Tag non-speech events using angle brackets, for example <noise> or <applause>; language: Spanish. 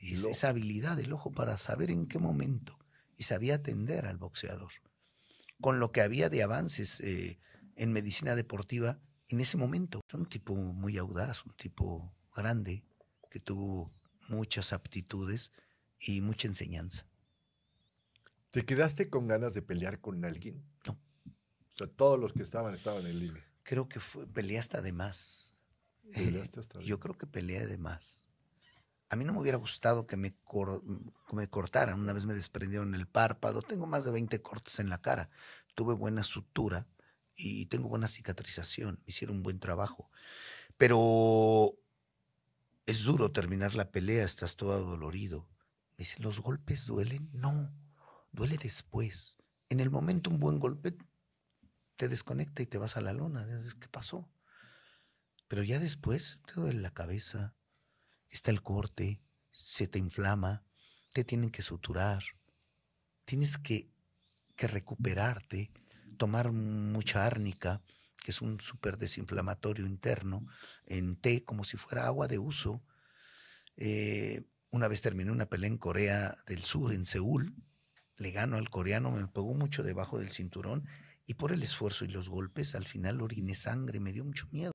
esa habilidad del ojo para saber en qué momento. Y sabía atender al boxeador. Con lo que había de avances eh, en medicina deportiva en ese momento. Un tipo muy audaz, un tipo grande, que tuvo muchas aptitudes y mucha enseñanza. ¿Te quedaste con ganas de pelear con alguien? No. O sea, todos los que estaban estaban en línea. Creo que fue, peleaste de más. <laughs> yo creo que peleé de más. A mí no me hubiera gustado que me, cortaran. Una vez me desprendieron el párpado. Tengo más de 20 cortes en la cara. Tuve buena sutura y tengo buena cicatrización. Hicieron un buen trabajo. Pero es duro terminar la pelea. Estás todo dolorido. Me dicen, ¿los golpes duelen? No, duele después. En el momento un buen golpe te desconecta y te vas a la lona. ¿Qué pasó? Pero ya después te duele la cabeza, está el corte, se te inflama, te tienen que suturar, tienes que, recuperarte, tomar mucha árnica, que es un súper desinflamatorio interno, en té como si fuera agua de uso. Eh, una vez terminé una pelea en Corea del Sur, en Seúl, le gano al coreano, me pegó mucho debajo del cinturón y por el esfuerzo y los golpes al final oriné sangre, me dio mucho miedo.